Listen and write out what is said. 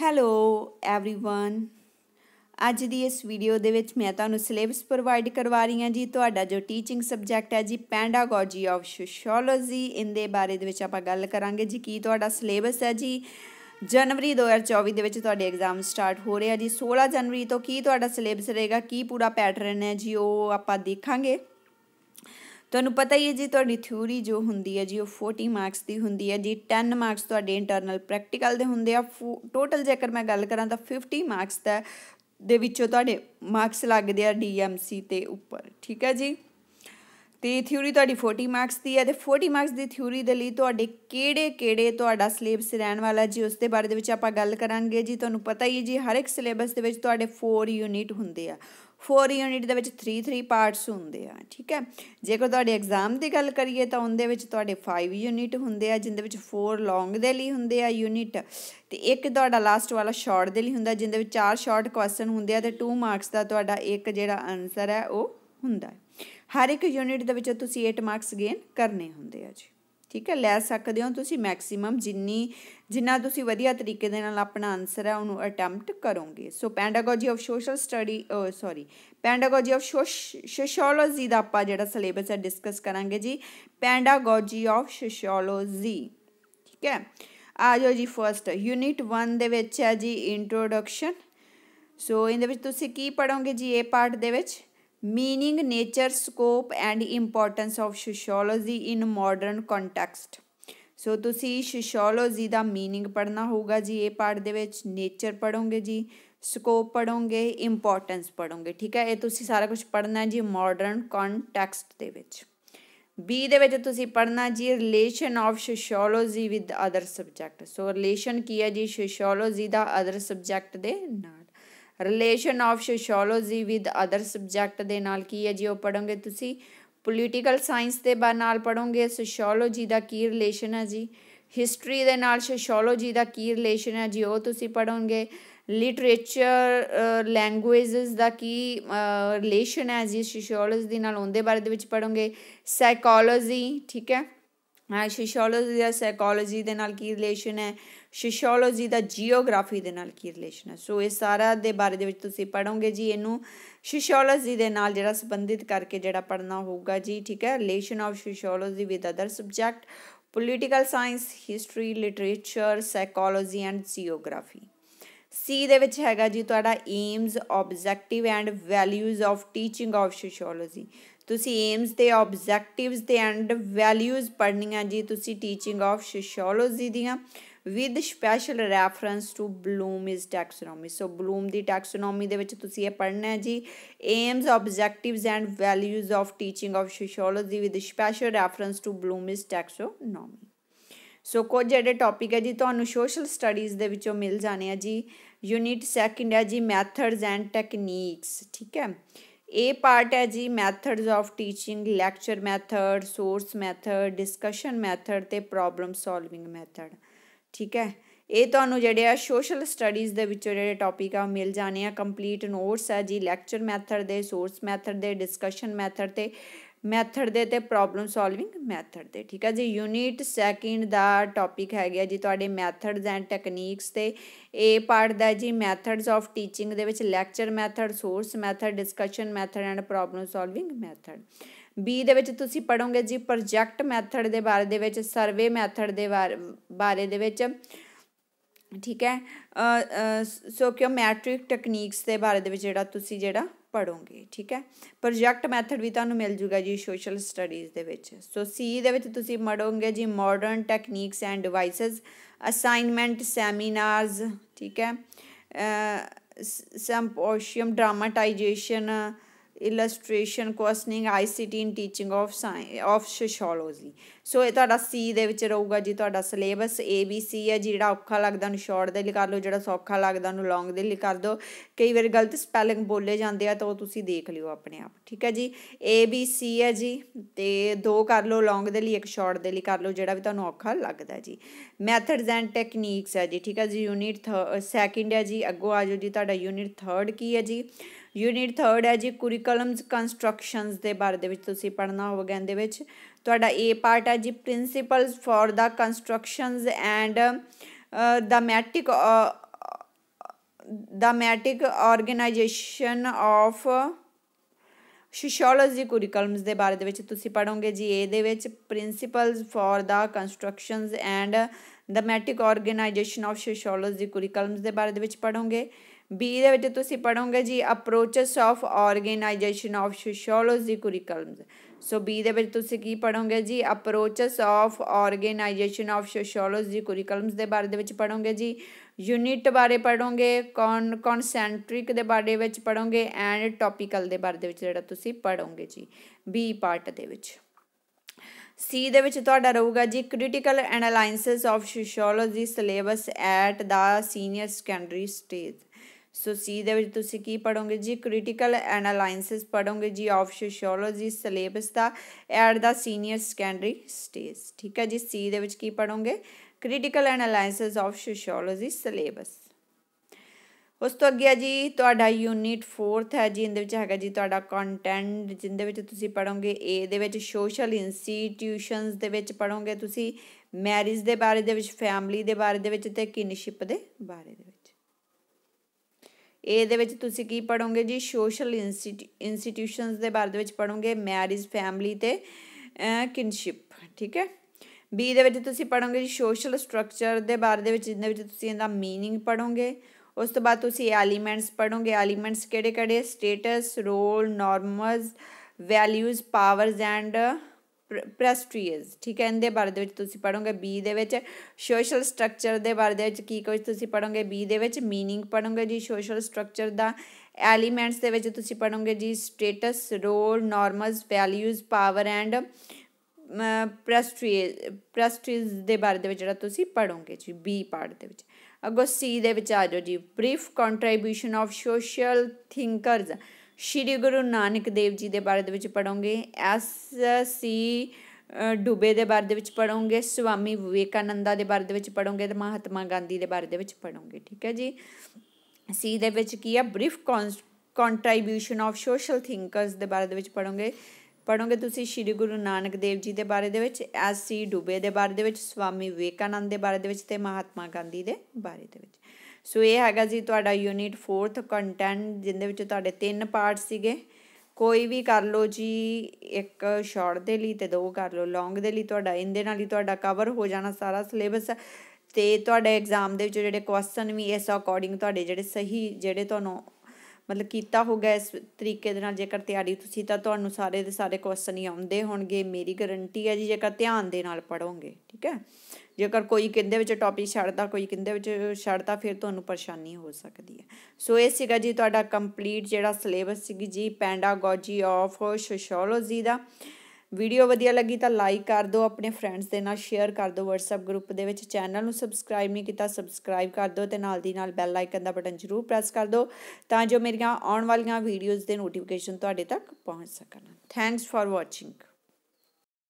hello everyone ਅੱਜ ਦੀ ਇਸ video ਦੇ ਵਿੱਚ ਮੈਂ ਤੁਹਾਨੂੰ ਸਿਲੇਬਸ ਪ੍ਰੋਵਾਈਡ ਕਰਵਾ ਰਹੀ ਹਾਂ ਜੀ ਤੁਹਾਡਾ ਜੋ ਟੀਚਿੰਗ ਸਬਜੈਕਟ ਹੈ ਜੀ ਪੈਂਡਾਗੋਜੀ ਆਫ ਸੋਸ਼ੀਓਲੋਜੀ ਇਹਦੇ ਬਾਰੇ ਦੇ ਵਿੱਚ ਆਪਾਂ ਗੱਲ ਕਰਾਂਗੇ ਜੀ ਕੀ ਤੁਹਾਡਾ ਸਿਲੇਬਸ ਹੈ ਜੀ ਜਨਵਰੀ 2024 ਦੇ ਵਿੱਚ ਤੁਹਾਡੇ ਐਗਜ਼ਾਮ ਸਟਾਰਟ ਹੋ ਰਿਹਾ ਜੀ 16 ਜਨਵਰੀ ਤੋਂ ਕੀ ਤੁਹਾਡਾ ਸਿਲੇਬਸ ਰਹੇਗਾ ਕੀ ਪੂਰਾ ਪੈਟਰਨ ਹੈ ਜੀ ਉਹ ਆਪਾਂ ਦੇਖਾਂਗੇ ਤੁਹਾਨੂੰ ਪਤਾ ਹੀ ਹੈ ਜੀ ਤੁਹਾਡੀ ਥਿਊਰੀ ਜੋ ਹੁੰਦੀ ਹੈ ਜੀ ਉਹ 40 ਮਾਰਕਸ ਦੀ ਹੁੰਦੀ ਹੈ ਜੀ 10 ਮਾਰਕਸ ਤੁਹਾਡੇ ਇੰਟਰਨਲ ਪ੍ਰੈਕਟੀਕਲ ਦੇ ਹੁੰਦੇ ਆ ਟੋਟਲ ਜੇਕਰ ਮੈਂ ਗੱਲ ਕਰਾਂ ਤਾਂ 50 ਮਾਰਕਸ ਦਾ ਦੇ ਵਿੱਚੋਂ ਤੁਹਾਡੇ ਮਾਰਕਸ ਲੱਗਦੇ ਆ ਡੀਐਮਸੀ ਤੇ ਉੱਪਰ ਠੀਕ ਹੈ ਜੀ ਤੇ ਥਿਊਰੀ ਤੁਹਾਡੀ 40 ਮਾਰਕਸ ਦੀ ਹੈ ਤੇ 40 ਮਾਰਕਸ ਦੀ ਥਿਊਰੀ ਦੇ ਲਈ ਤੁਹਾਡੇ ਕਿਹੜੇ ਕਿਹੜੇ ਤੁਹਾਡਾ ਸਿਲੇਬਸ ਰਹਿਣ ਵਾਲਾ ਜੀ ਉਸ ਦੇ ਬਾਰੇ ਦੇ ਵਿੱਚ ਆਪਾਂ ਗੱਲ ਕਰਾਂਗੇ ਜੀ ਤੁਹਾਨੂੰ ਪਤਾ ਹੀ ਹੈ ਜੀ ਹਰ ਇੱਕ ਸਿਲੇਬਸ ਦੇ ਵਿੱਚ ਤੁਹਾਡੇ 4 ਯੂਨਿਟ ਹੁੰਦੇ ਆ ਫੋਰ ਯੂਨਿਟ ਦੇ ਵਿੱਚ 3 3 ਪਾਰਟਸ ਹੁੰਦੇ ਆ ਠੀਕ ਹੈ ਜੇਕਰ ਤੁਹਾਡੇ ਐਗਜ਼ਾਮ ਦੀ ਗੱਲ ਕਰੀਏ ਤਾਂ ਉਹਦੇ ਵਿੱਚ ਤੁਹਾਡੇ 5 ਯੂਨਿਟ ਹੁੰਦੇ ਆ ਜਿੰਦੇ ਵਿੱਚ 4 ਲੌਂਗ ਦੇ ਲਈ ਹੁੰਦੇ ਆ ਯੂਨਿਟ ਤੇ ਇੱਕ ਤੁਹਾਡਾ ਲਾਸਟ ਵਾਲਾ ਸ਼ਾਰਟ ਦੇ ਲਈ ਹੁੰਦਾ ਜਿੰਦੇ ਵਿੱਚ ਚਾਰ ਸ਼ਾਰਟ ਕੁਐਸਚਨ ਹੁੰਦੇ ਆ ਤੇ 2 ਮਾਰਕਸ ਦਾ ਤੁਹਾਡਾ ਇੱਕ ਜਿਹੜਾ ਆਨਸਰ ਹੈ ਉਹ ਹੁੰਦਾ ਹੈ ਹਰ ਇੱਕ ਯੂਨਿਟ ਦੇ ਵਿੱਚ ਤੁਸੀਂ 8 ਮਾਰਕਸ ਗੇਨ ਕਰਨੇ ਹੁੰਦੇ ਆ ਜੀ ਠੀਕ ਹੈ ਲੈ ਸਕਦੇ ਹੋ ਤੁਸੀਂ ਮੈਕਸਿਮਮ ਜਿੰਨੀ ਜਿੰਨਾ ਤੁਸੀਂ ਵਧੀਆ ਤਰੀਕੇ ਦੇ ਨਾਲ ਆਪਣਾ ਆਨਸਰ ਹੈ ਉਹਨੂੰ ਅਟੈਂਪਟ ਕਰੋਗੇ so pedagogy of social study sorry pedagogy of sociology ਦਾ ਆਪਾਂ ਜਿਹੜਾ ਸਿਲੇਬਸ ਹੈ ਡਿਸਕਸ ਕਰਾਂਗੇ ਜੀ ਪੈਂਡਾਗੋਜੀ ਆਫ ਸੋਸ਼ੀਓਲੋਜੀ ਠੀਕ ਹੈ ਆ ਜਾਓ ਜੀ ਫਰਸਟ ਯੂਨਿਟ 1 ਦੇ ਵਿੱਚ ਹੈ ਜੀ ਇੰਟਰੋਡਕਸ਼ਨ ਸੋ ਇਹਦੇ ਵਿੱਚ ਤੁਸੀਂ ਕੀ ਪੜੋਗੇ ਜੀ ਇਹ ਪਾਰਟ ਦੇ ਵਿੱਚ meaning nature scope and importance of sociology in modern context ਸੋ ਤੁਸੀਂ ਸੋਸ਼ੀਓਲੋਜੀ ਦਾ ਮੀਨਿੰਗ ਪੜਨਾ ਹੋਊਗਾ ਜੀ ਇਹ ਪਾਰਟ ਦੇ ਵਿੱਚ ਨੇਚਰ ਪੜੋਗੇ ਜੀ ਸਕੋਪ ਪੜੋਗੇ ਇੰਪੋਰਟੈਂਸ ਪੜੋਗੇ ਠੀਕ ਹੈ ਇਹ ਤੁਸੀਂ ਸਾਰਾ ਕੁਝ ਪੜਨਾ ਹੈ ਜੀ ਮਾਡਰਨ ਕੰਟੈਕਸਟ ਦੇ ਵਿੱਚ ਬੀ ਦੇ ਵਿੱਚ ਤੁਸੀਂ ਪੜਨਾ ਜੀ relation of sociology with other subject so relation ਕੀ ਹੈ ਜੀ ਸੋਸ਼ੀਓਲੋਜੀ ਦਾ ਅਦਰ ਸਬਜੈਕਟ ਦੇ ਨਾਲ relation of sociology with other subject ਦੇ ਨਾਲ ਕੀ ਹੈ ਜੀ ਉਹ ਪੜੋਗੇ ਤੁਸੀਂ ਪੋਲੀਟੀਕਲ ਸਾਇੰਸ ਦੇ ਨਾਲ ਪੜੋਗੇ ਸੋਸ਼ੀਓਲੋਜੀ ਦਾ ਕੀ ਰਿਲੇਸ਼ਨ ਹੈ ਜੀ ਹਿਸਟਰੀ ਦੇ ਨਾਲ ਸੋਸ਼ੀਓਲੋਜੀ ਦਾ ਕੀ ਰਿਲੇਸ਼ਨ ਹੈ ਜੀ ਉਹ ਤੁਸੀਂ ਪੜੋਗੇ ਲਿਟਰੇਚਰ ਲੈਂਗੁਏजेस ਦਾ ਕੀ ਰਿਲੇਸ਼ਨ ਹੈ ਜੀ ਸੋਸ਼ੀਓਲੋਜੀ ਨਾਲ ਉਹਦੇ ਬਾਰੇ ਦੇ ਵਿੱਚ ਪੜੋਗੇ ਸਾਈਕੋਲੋਜੀ ਠੀਕ ਹੈ ਸੋਸ਼ੀਓਲੋਜੀ ਦਾ ਸਾਈਕੋਲੋਜੀ ਦੇ ਨਾਲ ਕੀ ਰਿਲੇਸ਼ਨ ਹੈ ਸੋਸ਼ੀਓਲੋਜੀ ਦਾ ਜੀਓਗ੍ਰਾਫੀ ਦੇ ਨਾਲ ਕੀ ਰਿਲੇਸ਼ਨ ਹੈ ਸੋ ਇਹ ਸਾਰਾ ਦੇ ਬਾਰੇ ਦੇ ਵਿੱਚ ਤੁਸੀਂ ਪੜੋਗੇ ਜੀ ਇਹਨੂੰ ਸੋਸ਼ੀਓਲੋਜੀ ਦੇ ਨਾਲ ਜਿਹੜਾ ਸੰਬੰਧਿਤ ਕਰਕੇ ਜਿਹੜਾ ਪੜਨਾ ਹੋਊਗਾ ਜੀ ਠੀਕ ਹੈ relation of sociology with other subject political science history literature psychology and geography C ਦੇ ਵਿੱਚ ਹੈਗਾ ਜੀ ਤੁਹਾਡਾ aims objective and values of teaching of sociology ਤੁਸੀਂ ਏਮਸ ਦੇ ਆਬਜੈਕਟਿਵਸ ਦੇ ਐਂਡ ਵੈਲਿਊਜ਼ ਪੜ੍ਹਨੀਆਂ ਜੀ ਤੁਸੀਂ ਟੀਚਿੰਗ ਆਫ ਸੋਸ਼ੀਓਲੋਜੀ ਦੀਆਂ with special reference to Bloom's taxonomy so bloom ਦੀ ਟੈਕਸੋਨੋਮੀ ਦੇ ਵਿੱਚ ਤੁਸੀਂ ਇਹ ਪੜ੍ਹਨਾ ਹੈ ਜੀ aims objectives and values of teaching of sociology with special reference to Bloom's taxonomy ਸੋ ਕੋ ਜਿਹੜੇ ਟੌਪਿਕ ਹੈ ਜੀ ਤੁਹਾਨੂੰ ਸੋਸ਼ਲ ਸਟੱਡੀਜ਼ ਦੇ ਵਿੱਚੋਂ ਮਿਲ ਜਾਣੇ ਆ ਜੀ ਯੂਨਿਟ 2 ਹੈ ਜੀ ਮੈਥਡਸ ਐਂਡ ਟੈਕਨੀਕਸ ਠੀਕ ਹੈ ਇਹ ਪਾਰਟ ਹੈ ਜੀ methods of teaching lecture method source method discussion method ਤੇ ਪ੍ਰੋਬਲਮ ਸੋਲਵਿੰਗ ਮੈਥਡ ਠੀਕ ਹੈ ਇਹ ਤੁਹਾਨੂੰ ਜਿਹੜੇ ਆ ਸੋਸ਼ਲ ਸਟੱਡੀਜ਼ ਦੇ ਵਿੱਚੋਂ ਜਿਹੜੇ ਟੌਪਿਕ ਆ ਮਿਲ ਜਾਣੇ ਆ ਕੰਪਲੀਟ ਨੋਟਸ ਆ ਜੀ ਲੈਕਚਰ ਮੈਥਡ ਦੇ ਸੋਰਸ ਮੈਥਡ ਦੇ ਡਿਸਕਸ਼ਨ ਮੈਥਡ ਤੇ ਮੈਥਡ ਦੇ ਤੇ ਪ੍ਰੋਬਲਮ ਸੋਲਵਿੰਗ ਮੈਥਡ ਦੇ ਠੀਕ ਹੈ ਜੀ ਯੂਨਿਟ ਸੈਕਿੰਡ ਦਾ ਟੌਪਿਕ ਹੈਗਾ ਜੀ ਤੁਹਾਡੇ ਮੈਥਡਸ ਐਂਡ ਟੈਕਨੀਕਸ ਤੇ ਇਹ ਪਾਰਟ ਦਾ ਜੀ ਮੈਥਡਸ ਆਫ ਟੀਚਿੰਗ ਦੇ ਵਿੱਚ lecture method source method discussion method and problem solving method B ਦੇ ਵਿੱਚ ਤੁਸੀਂ ਪੜੋਗੇ ਜੀ ਪ੍ਰੋਜੈਕਟ ਮੈਥਡ ਦੇ ਬਾਰੇ ਦੇ ਵਿੱਚ ਸਰਵੇ ਮੈਥਡ ਦੇ ਬਾਰੇ ਦੇ ਵਿੱਚ ਠੀਕ ਹੈ ਸੋ ਮੈਟ੍ਰਿਕ ਟੈਕਨੀਕਸ ਦੇ ਬਾਰੇ ਦੇ ਵਿੱਚ ਜਿਹੜਾ ਤੁਸੀਂ ਜਿਹੜਾ ਪੜੋਗੇ ਠੀਕ ਹੈ ਪ੍ਰੋਜੈਕਟ ਮੈਥਡ ਵੀ ਤੁਹਾਨੂੰ ਮਿਲ ਜੂਗਾ ਜੀ ਸੋਸ਼ਲ ਸਟੱਡੀਜ਼ ਦੇ ਵਿੱਚ ਸੋ ਸੀ ਦੇ ਵਿੱਚ ਤੁਸੀਂ ਮੜੋਗੇ ਜੀ modern techniques and devices assignment seminars ਠੀਕ ਹੈ symposium dramatization illustration questioning ICT in teaching of science of sociology so ਇਹ ਤੁਹਾਡਾ ਸੀ ਦੇ ਵਿੱਚ ਰਹੂਗਾ ਜੀ ਤੁਹਾਡਾ ਸਿਲੇਬਸ ਏ ਬੀ ਸੀ ਹੈ ਜਿਹੜਾ ਔਖਾ ਲੱਗਦਾ ਉਹਨੂੰ ਸ਼ਾਰਟ ਦੇ ਲਈ ਕਰ ਲਓ ਜਿਹੜਾ ਸੌਖਾ ਲੱਗਦਾ ਉਹਨੂੰ ਲੌਂਗ ਦੇ ਲਈ ਕਰ ਦਿਓ ਕਈ ਵਾਰ ਗਲਤ ਸਪੈਲਿੰਗ ਬੋਲੇ ਜਾਂਦੇ ਆ ਤਾਂ ਉਹ ਤੁਸੀਂ ਦੇਖ ਲਿਓ ਆਪਣੇ ਆਪ ਠੀਕ ਹੈ ਜੀ ਏ ਬੀ ਸੀ ਹੈ ਜੀ ਤੇ ਦੋ ਕਰ ਲਓ ਲੌਂਗ ਦੇ ਲਈ ਇੱਕ ਸ਼ਾਰਟ ਦੇ ਲਈ ਕਰ ਲਓ ਜਿਹੜਾ ਵੀ ਤੁਹਾਨੂੰ ਔਖਾ ਲੱਗਦਾ ਜੀ ਮੈਥਡਸ ਐਂਡ ਟੈਕਨੀਕਸ ਹੈ ਜੀ ਠੀਕ ਹੈ ਜੀ ਯੂਨਿਟ ਸੈਕਿੰਡ ਹੈ ਜੀ ਅੱਗੋਂ ਆ ਜਾਓ ਜੀ ਤੁਹਾਡਾ ਯੂਨਿਟ 3 ਕੀ ਹੈ ਜੀ ਯੂਨਿਟ 3 ਹੈ ਜੀ ਕੁਰੀਕਲਮਸ ਕੰਸਟਰਕਸ਼ਨਸ ਦੇ ਬਾਰੇ ਦੇ ਵਿੱਚ ਤੁਸੀਂ ਪੜ੍ਹਨਾ ਹੋਵੇਗਾ ਇਹਦੇ ਵਿੱਚ ਤੁਹਾਡਾ ਏ ਪਾਰਟ ਹੈ ਜੀ principles for the constructions and thematic thematic organization of sociology curriculums ਦੇ ਬਾਰੇ ਦੇ ਵਿੱਚ ਤੁਸੀਂ ਪੜੋਗੇ ਜੀ ਏ ਦੇ ਵਿੱਚ principles for the constructions and thematic organization of sociology curriculums ਦੇ ਬਾਰੇ ਦੇ ਵਿੱਚ ਪੜੋਗੇ ਬੀ ਦੇ ਵਿੱਚ ਤੁਸੀਂ ਪੜੋਗੇ ਜੀ approaches of organization of sociology curriculums so B ਦੇ ਵਿੱਚ ਤੁਸੀਂ ਕੀ ਪੜੋਗੇ ਜੀ approaches of organization of sociology curriculums ਦੇ ਬਾਰੇ ਦੇ ਵਿੱਚ ਪੜੋਗੇ ਜੀ ਯੂਨਿਟ ਬਾਰੇ ਪੜੋਗੇ ਕੌਨ ਕਨਸੈਂਟ੍ਰਿਕ ਦੇ ਬਾਰੇ ਵਿੱਚ ਪੜੋਗੇ ਐਂਡ ਟੌਪਿਕਲ ਦੇ ਬਾਰੇ ਦੇ ਵਿੱਚ ਜਿਹੜਾ ਤੁਸੀਂ ਪੜੋਗੇ ਜੀ ਬੀ ਪਾਰਟ ਦੇ ਵਿੱਚ ਸੀ ਦੇ ਵਿੱਚ ਤੁਹਾਡਾ ਰਹੂਗਾ ਜੀ critical analysis of sociology syllabus at the senior secondary stage so C ਦੇ ਵਿੱਚ ਤੁਸੀਂ ਕੀ ਪੜੋਗੇ ਜੀ ਕ੍ਰਿਟੀਕਲ ਐਨਾਲਾਈਸਿਸ ਪੜੋਗੇ ਜੀ ਆਫ ਸੋਸ਼ੀਓਲੋਜੀ ਸਿਲੇਬਸ ਦਾ at the senior secondary stage ਠੀਕ ਹੈ ਜੀ ਸੀ ਦੇ ਵਿੱਚ ਕੀ ਪੜੋਗੇ critical analysis of sociology syllabus ਉਸ ਤੋਂ ਅੱਗੇ ਜੀ ਤੁਹਾਡਾ ਯੂਨਿਟ 4th ਹੈ ਜੀ ਇਹਦੇ ਵਿੱਚ ਹੈਗਾ ਜੀ ਤੁਹਾਡਾ ਕੰਟੈਂਟ ਜਿੰਦੇ ਵਿੱਚ ਤੁਸੀਂ ਪੜੋਗੇ ਏ ਦੇ ਵਿੱਚ ਸੋਸ਼ਲ ਇੰਸਟੀਟਿਊਸ਼ਨਸ ਦੇ ਵਿੱਚ ਪੜੋਗੇ ਤੁਸੀਂ ਮੈਰਿਜ ਦੇ ਬਾਰੇ ਦੇ ਵਿੱਚ ਫੈਮਿਲੀ ਦੇ ਬਾਰੇ ਦੇ ਵਿੱਚ ਤੇ ਕਿਨਸ਼ਿਪ ਦੇ ਬਾਰੇ ਦੇ ਵਿੱਚ ਏ ਦੇ ਵਿੱਚ ਤੁਸੀਂ ਕੀ ਪੜੋਗੇ ਜੀ ਸੋਸ਼ਲ ਇੰਸਟੀਟਿਊਸ਼ਨਸ ਦੇ ਬਾਰੇ ਦੇ ਵਿੱਚ ਪੜੋਗੇ ਮੈਰਿਜ ਫੈਮਿਲੀ ਤੇ ਕਿਨਸ਼ਿਪ ਠੀਕ ਹੈ ਬੀ ਦੇ ਵਿੱਚ ਤੁਸੀਂ ਪੜੋਗੇ ਜੀ ਸੋਸ਼ਲ ਸਟਰਕਚਰ ਦੇ ਬਾਰੇ ਦੇ ਵਿੱਚ ਜਿੰਦੇ ਵਿੱਚ ਤੁਸੀਂ ਇਹਦਾ मीनिंग ਪੜੋਗੇ ਉਸ ਤੋਂ ਬਾਅਦ ਤੁਸੀਂ ਐਲੀਮੈਂਟਸ ਪੜੋਗੇ ਐਲੀਮੈਂਟਸ ਕਿਹੜੇ ਕਿਹੜੇ status role norms values powers and prestige ਠੀਕ ਹੈ ਇਹਦੇ ਬਾਰੇ ਦੇ ਵਿੱਚ ਤੁਸੀਂ ਪੜੋਗੇ ਬੀ ਦੇ ਵਿੱਚ ਸੋਸ਼ਲ ਸਟਰਕਚਰ ਦੇ ਬਾਰੇ ਦੇ ਵਿੱਚ ਕੀ ਕੁਝ ਤੁਸੀਂ ਪੜੋਗੇ ਬੀ ਦੇ ਵਿੱਚ मीनिंग ਪੜੋਗੇ ਜੀ ਸੋਸ਼ਲ ਸਟਰਕਚਰ ਦਾ ਐਲੀਮੈਂਟਸ ਦੇ ਵਿੱਚ ਤੁਸੀਂ ਪੜੋਗੇ ਜੀ status role norms values power and prestige prestige ਦੇ ਬਾਰੇ ਦੇ ਵਿੱਚ ਜਿਹੜਾ ਤੁਸੀਂ ਪੜੋਗੇ ਜੀ ਬੀ ਪਾਰਟ ਦੇ ਵਿੱਚ ਅਗੋ ਸੀ ਦੇ ਵਿੱਚ ਆ ਜਾਓ ਜੀ brief contribution of social thinkers Shri Guru Nanak Dev ji ਦੇ ਬਾਰੇ ਦੇ ਵਿੱਚ ਪੜੋਗੇ ਐਸ ਸੀ ਡੁਬੇ ਦੇ ਬਾਰੇ ਦੇ ਵਿੱਚ ਪੜੋਗੇ ਸੁਆਮੀ ਵਿਵੇਕਾਨੰਦਾ ਦੇ ਬਾਰੇ ਦੇ ਵਿੱਚ ਪੜੋਗੇ ਤੇ ਮਹਾਤਮਾ ਗਾਂਧੀ ਦੇ ਬਾਰੇ ਦੇ ਵਿੱਚ ਪੜੋਗੇ ਠੀਕ ਹੈ ਜੀ ਸੀ ਦੇ ਵਿੱਚ ਕੀ ਹੈ brief contribution of social thinkers ਦੇ ਬਾਰੇ ਦੇ ਵਿੱਚ ਪੜੋਗੇ ਪੜੋਗੇ ਤੁਸੀਂ ਸ਼੍ਰੀ ਗੁਰੂ ਨਾਨਕ ਦੇਵ ਜੀ ਦੇ ਬਾਰੇ ਦੇ ਵਿੱਚ ਐਸ ਸੀ ਡੁਬੇ ਦੇ ਬਾਰੇ ਦੇ ਵਿੱਚ ਸੁਆਮੀ ਵਿਵੇਕਾਨੰਦ ਦੇ ਬਾਰੇ ਦੇ ਵਿੱਚ ਤੇ ਮਹਾਤਮਾ ਗਾਂਧੀ ਦੇ ਬਾਰੇ ਦੇ ਵਿੱਚ ਸੋ ਇਹ ਹੈਗਾ ਜੀ ਤੁਹਾਡਾ ਯੂਨਿਟ 4th ਕੰਟੈਂਟ ਜਿੰਦੇ ਵਿੱਚ ਤੁਹਾਡੇ ਤਿੰਨ ਪਾਰਟ ਸੀਗੇ ਕੋਈ ਵੀ ਕਰ ਲਓ ਜੀ ਇੱਕ ਸ਼ਾਰਟ ਦੇ ਲਈ ਤੇ ਦੋ ਕਰ ਲਓ ਲੌਂਗ ਦੇ ਲਈ ਤੁਹਾਡਾ ਇਹਦੇ ਨਾਲ ਹੀ ਤੁਹਾਡਾ ਕਵਰ ਹੋ ਜਾਣਾ ਸਾਰਾ ਸਿਲੇਬਸ ਤੇ ਤੁਹਾਡੇ ਐਗਜ਼ਾਮ ਦੇ ਵਿੱਚ ਜਿਹੜੇ ਕੁਐਸਚਨ ਵੀ ਇਸ ਅਕੋਰਡਿੰਗ ਤੁਹਾਡੇ ਜਿਹੜੇ ਸਹੀ ਜਿਹੜੇ ਤੁਹਾਨੂੰ ਮਤਲਬ ਕੀਤਾ ਹੋਗਾ ਇਸ ਤਰੀਕੇ ਦੇ ਨਾਲ ਜੇਕਰ ਤਿਆਰੀ ਤੁਸੀਂ ਤਾਂ ਤੁਹਾਨੂੰ ਸਾਰੇ ਦੇ ਸਾਰੇ ਕੁਐਸਚਨ ਹੀ ਆਉਂਦੇ ਹੋਣਗੇ ਮੇਰੀ ਗਾਰੰਟੀ ਹੈ ਜੀ ਜੇਕਰ ਧਿਆਨ ਦੇ ਨਾਲ ਪੜੋਗੇ ਠੀਕ ਹੈ ਜੇਕਰ ਕੋਈ ਕਿੰਦੇ ਵਿੱਚ ਟੌਪਿਕ ਛੱਡਦਾ ਕੋਈ ਕਿੰਦੇ ਵਿੱਚ ਛੱਡਦਾ ਫਿਰ ਤੁਹਾਨੂੰ ਪਰੇਸ਼ਾਨੀ ਹੋ ਸਕਦੀ ਹੈ ਸੋ ਇਹ ਸੀਗਾ ਜੀ ਤੁਹਾਡਾ ਕੰਪਲੀਟ ਜਿਹੜਾ ਸਿਲੇਬਸ ਸੀਗੀ ਜੀ ਪੈਂਡਾਗੋਜੀ ਆਫ ਸੋਸ਼ੀਓਲੋਜੀ ਦਾ ਵੀਡੀਓ ਵਧੀਆ ਲੱਗੀ ਤਾਂ ਲਾਈਕ ਕਰ ਦਿਓ ਆਪਣੇ ਫਰੈਂਡਸ ਦੇ ਨਾਲ ਸ਼ੇਅਰ ਕਰ ਦਿਓ WhatsApp ਗਰੁੱਪ ਦੇ ਵਿੱਚ ਚੈਨਲ ਨੂੰ ਸਬਸਕ੍ਰਾਈਬ ਨਹੀਂ ਕੀਤਾ ਸਬਸਕ੍ਰਾਈਬ ਕਰ ਦਿਓ ਤੇ ਨਾਲ ਦੀ ਨਾਲ ਬੈਲ ਆਈਕਨ ਦਾ ਬਟਨ ਜ਼ਰੂਰ ਪ੍ਰੈਸ ਕਰ ਦਿਓ ਤਾਂ ਜੋ ਮੇਰੀਆਂ ਆਉਣ ਵਾਲੀਆਂ ਵੀਡੀਓਜ਼ ਦੇ ਨੋਟੀਫਿਕੇਸ਼ਨ ਤੁਹਾਡੇ ਤੱਕ ਪਹੁੰਚ ਸਕਣ ਥੈਂਕਸ ਫਾਰ ਵਾਚਿੰਗ